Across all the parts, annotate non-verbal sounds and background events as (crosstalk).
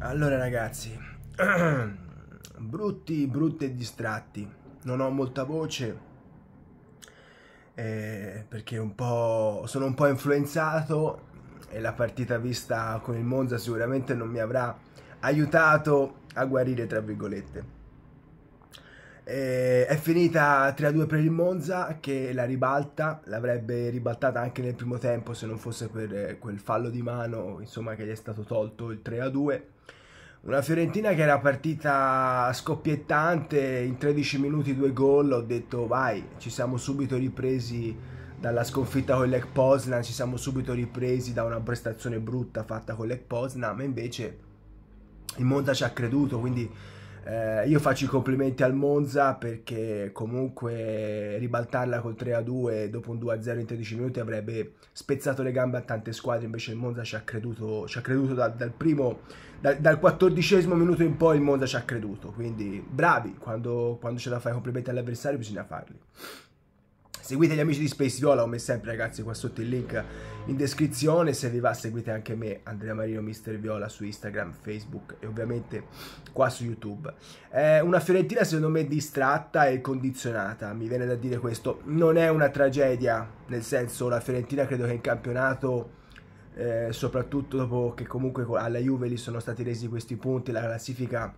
Allora ragazzi, (clears throat) brutti, brutti e distratti, non ho molta voce eh, perché un sono un po' influenzato e la partita vista con il Monza sicuramente non mi avrà aiutato a guarire tra virgolette. Eh, è finita 3-2 per il Monza che la ribalta, l'avrebbe ribaltata anche nel primo tempo se non fosse per eh, quel fallo di mano insomma, che gli è stato tolto il 3-2. Una Fiorentina che era partita scoppiettante, in 13 minuti due gol, ho detto vai, ci siamo subito ripresi dalla sconfitta con l'Ec Poznan, ci siamo subito ripresi da una prestazione brutta fatta con l'Ec Poznan, ma invece il Monza ci ha creduto, quindi eh, io faccio i complimenti al Monza perché comunque ribaltarla col 3-2 dopo un 2-0 in 13 minuti avrebbe spezzato le gambe a tante squadre, invece il Monza ci ha creduto, ci ha creduto dal, dal primo, dal, dal quattordicesimo minuto in poi il Monza ci ha creduto, quindi bravi, quando, quando c'è da fare complimenti all'avversario bisogna farli. Seguite gli amici di Space Viola come sempre ragazzi qua sotto il link in descrizione Se vi va seguite anche me Andrea Marino Mister Viola su Instagram, Facebook e ovviamente qua su YouTube eh, Una Fiorentina secondo me distratta e condizionata mi viene da dire questo Non è una tragedia nel senso la Fiorentina credo che in campionato eh, Soprattutto dopo che comunque alla Juve lì sono stati resi questi punti La classifica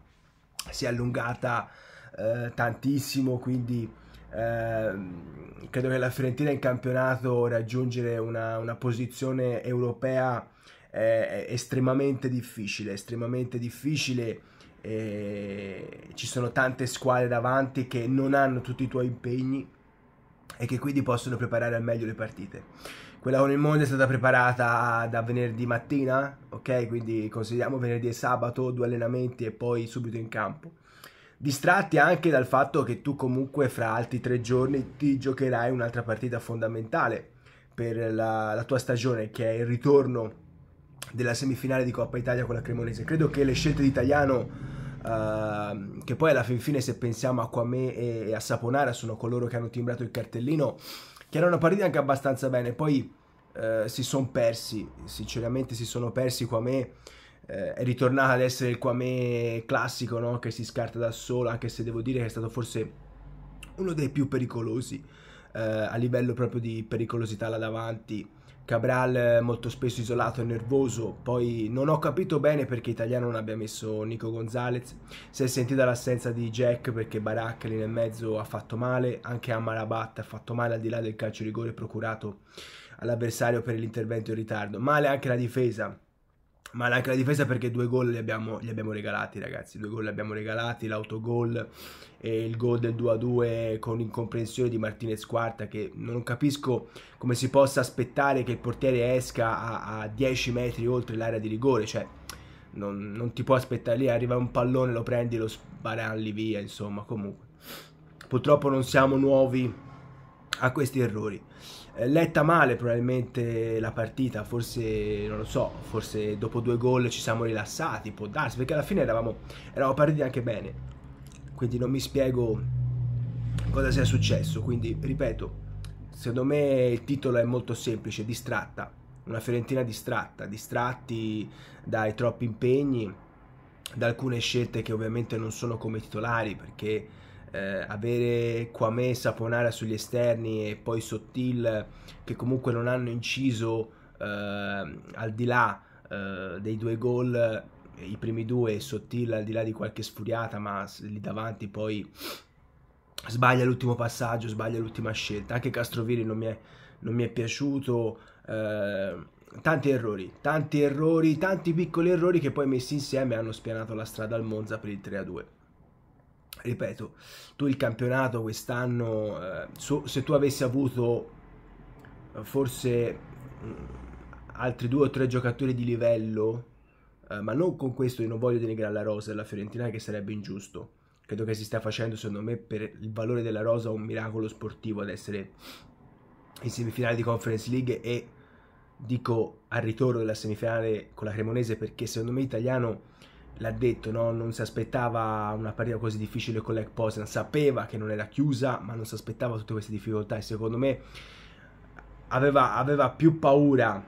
si è allungata eh, tantissimo quindi Ehm, credo che la Fiorentina in campionato raggiungere una, una posizione europea eh, è estremamente difficile, estremamente difficile. Eh, ci sono tante squadre davanti che non hanno tutti i tuoi impegni e che quindi possono preparare al meglio le partite. Quella con il mondo è stata preparata da venerdì mattina, ok? Quindi consideriamo venerdì e sabato due allenamenti e poi subito in campo distratti anche dal fatto che tu comunque fra altri tre giorni ti giocherai un'altra partita fondamentale per la, la tua stagione che è il ritorno della semifinale di Coppa Italia con la Cremonese. Credo che le scelte di Italiano Uh, che poi alla fin fine se pensiamo a Quame e, a Saponara sono coloro che hanno timbrato il cartellino che erano partite anche abbastanza bene poi uh, si sono persi sinceramente si sono persi Quame eh, è ritornato ad essere il Kwame classico, no? che si scarta da solo, anche se devo dire che è stato forse uno dei più pericolosi eh, a livello proprio di pericolosità là davanti. Cabral eh, molto spesso isolato e nervoso, poi non ho capito bene perché italiano non abbia messo Nico Gonzalez, si è sentita l'assenza di Jack perché Baracca lì nel mezzo ha fatto male, anche Amarabat ha fatto male al di là del calcio rigore procurato all'avversario per l'intervento in ritardo, male anche la difesa, ma anche la difesa perché due gol li abbiamo, li abbiamo regalati ragazzi, due gol li abbiamo regalati, l'autogol e il gol del 2-2 con incomprensione di Martinez Quarta che non capisco come si possa aspettare che il portiere esca a, a 10 metri oltre l'area di rigore, cioè non, non, ti può aspettare lì, arriva un pallone, lo prendi, lo sbaralli via, insomma comunque. Purtroppo non siamo nuovi a questi errori. Eh, letta male probabilmente la partita, forse non lo so, forse dopo due gol ci siamo rilassati, può darsi, perché alla fine eravamo, eravamo partiti anche bene, quindi non mi spiego cosa sia successo, quindi ripeto, secondo me il titolo è molto semplice, distratta, una Fiorentina distratta, distratti dai troppi impegni, da alcune scelte che ovviamente non sono come titolari, perché eh, avere Quame Saponara sugli esterni e poi Sottil che comunque non hanno inciso eh, al di là eh, dei due gol i primi due Sottil al di là di qualche sfuriata ma lì davanti poi sbaglia l'ultimo passaggio sbaglia l'ultima scelta anche Castroviri non mi è, non mi è piaciuto eh, tanti errori, tanti errori, tanti piccoli errori che poi messi insieme hanno spianato la strada al Monza per il 3-2 ripeto, tu il campionato quest'anno, eh, se tu avessi avuto eh, forse mh, mm, altri due o tre giocatori di livello, eh, ma non con questo, io non voglio denigrare la rosa della Fiorentina che sarebbe ingiusto. Credo che si stia facendo, secondo me, per il valore della rosa un miracolo sportivo ad essere in semifinale di Conference League e dico al ritorno della semifinale con la Cremonese perché secondo me italiano l'ha detto, no? non si aspettava una partita così difficile con l'Ec Poznan, sapeva che non era chiusa, ma non si aspettava tutte queste difficoltà e secondo me aveva, aveva più paura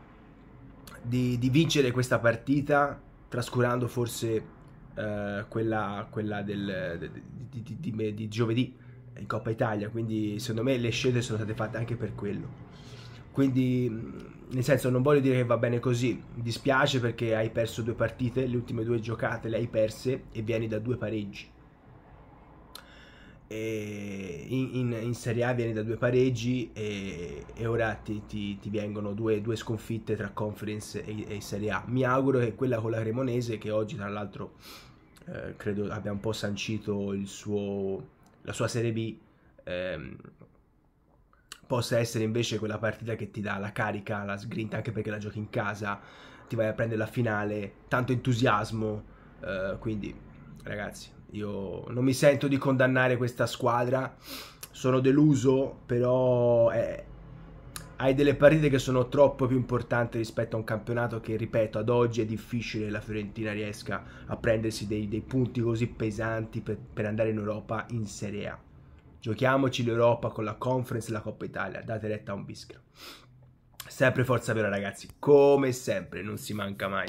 di, di, vincere questa partita, trascurando forse eh, quella, quella del, di, di, di giovedì in Coppa Italia, quindi secondo me le scelte sono state fatte anche per quello. Quindi mm, nel senso non voglio dire che va bene così, dispiace perché hai perso due partite, le ultime due giocate le hai perse e vieni da due pareggi. In, in, in, Serie A vieni da due pareggi e, e ora ti, ti, ti vengono due, due, sconfitte tra Conference e, e, Serie A. Mi auguro che quella con la Cremonese, che oggi tra l'altro eh, credo abbia un po' sancito suo, la sua Serie B, ehm, possa essere invece quella partita che ti dà la carica, la sgrinta, anche perché la giochi in casa, ti vai a prendere la finale, tanto entusiasmo. Eh, quindi, ragazzi, io non mi sento di condannare questa squadra, sono deluso, però eh, hai delle partite che sono troppo più importanti rispetto a un campionato che, ripeto, ad oggi è difficile la Fiorentina riesca a prendersi dei, dei punti così pesanti per, per andare in Europa in Serie A. Giochiamoci l'Europa con la conference e la Coppa Italia, date retta a un bischero. Sempre forza vera ragazzi, come sempre, non si manca mai.